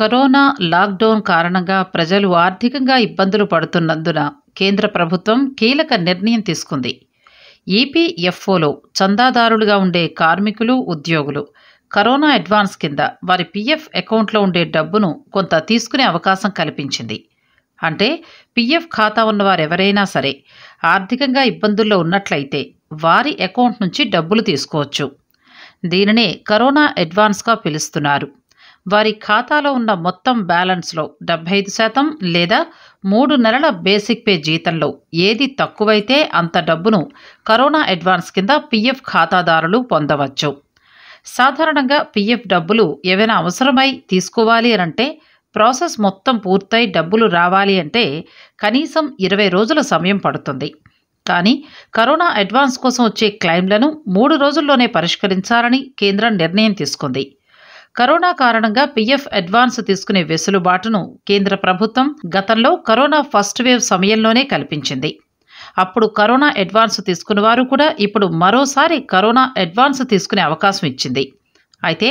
corona lockdown కారణంగా ప్రజలు ఆర్థికంగా ఇబ్బందులు పడుతున్నందున కేంద్ర ప్రభుత్వం కీలక నిర్ణయం తీసుకుంది ఈపీఎఫ్ఓలో చందాదారులుగా ఉండే కార్మికులు ఉద్యోగులు కరోనా అడ్వాన్స్ కింద వారి పీఎఫ్ అకౌంట్లో ఉండే డబ్బును కొంత తీసుకునే అవకాశం కల్పించింది అంటే పీఎఫ్ ఖాతా ఉన్నవారెవరైనా సరే ఆర్థికంగా ఇబ్బందుల్లో ఉన్నట్లయితే వారి అకౌంట్ నుంచి డబ్బులు తీసుకోవచ్చు దీనినే కరోనా అడ్వాన్స్గా పిలుస్తున్నారు వారి ఖాతాలో ఉన్న మొత్తం బ్యాలెన్స్లో డెబ్బై ఐదు శాతం లేదా మూడు నెలల బేసిక్ పే జీతంలో ఏది తక్కువైతే అంత డబ్బును కరోనా అడ్వాన్స్ కింద పీఎఫ్ ఖాతాదారులు పొందవచ్చు సాధారణంగా పీఎఫ్ డబ్బులు ఏవైనా అవసరమై తీసుకోవాలి అనంటే ప్రాసెస్ మొత్తం పూర్తయి డబ్బులు రావాలి అంటే కనీసం ఇరవై రోజుల సమయం పడుతుంది కానీ కరోనా అడ్వాన్స్ కోసం వచ్చే క్లైమ్లను మూడు రోజుల్లోనే పరిష్కరించాలని కేంద్రం నిర్ణయం తీసుకుంది కరోనా కారణంగా పీఎఫ్ అడ్వాన్స్ తీసుకునే వెసులుబాటును కేంద్ర ప్రభుత్వం గతంలో కరోనా ఫస్ట్ వేవ్ సమయంలోనే కల్పించింది అప్పుడు కరోనా అడ్వాన్స్ తీసుకున్నవారు కూడా ఇప్పుడు మరోసారి కరోనా అడ్వాన్స్ తీసుకునే అవకాశం ఇచ్చింది అయితే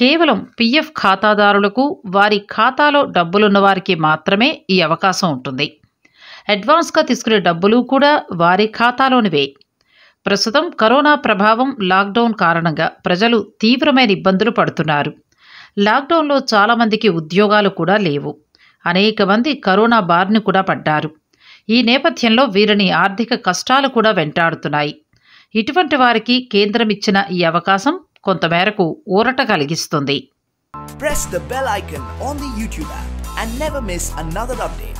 కేవలం పీఎఫ్ ఖాతాదారులకు వారి ఖాతాలో డబ్బులున్న వారికి మాత్రమే ఈ అవకాశం ఉంటుంది అడ్వాన్స్గా తీసుకునే డబ్బులు కూడా వారి ఖాతాలోనివే ప్రస్తుతం కరోనా ప్రభావం లాక్డౌన్ కారణంగా ప్రజలు తీవ్రమైన ఇబ్బందులు పడుతున్నారు లాక్డౌన్లో చాలామందికి ఉద్యోగాలు కూడా లేవు అనేక మంది కరోనా బారిని కూడా పడ్డారు ఈ నేపథ్యంలో వీరిని ఆర్థిక కష్టాలు కూడా వెంటాడుతున్నాయి ఇటువంటి వారికి కేంద్రం ఇచ్చిన ఈ అవకాశం కొంతమేరకు ఊరట కలిగిస్తుంది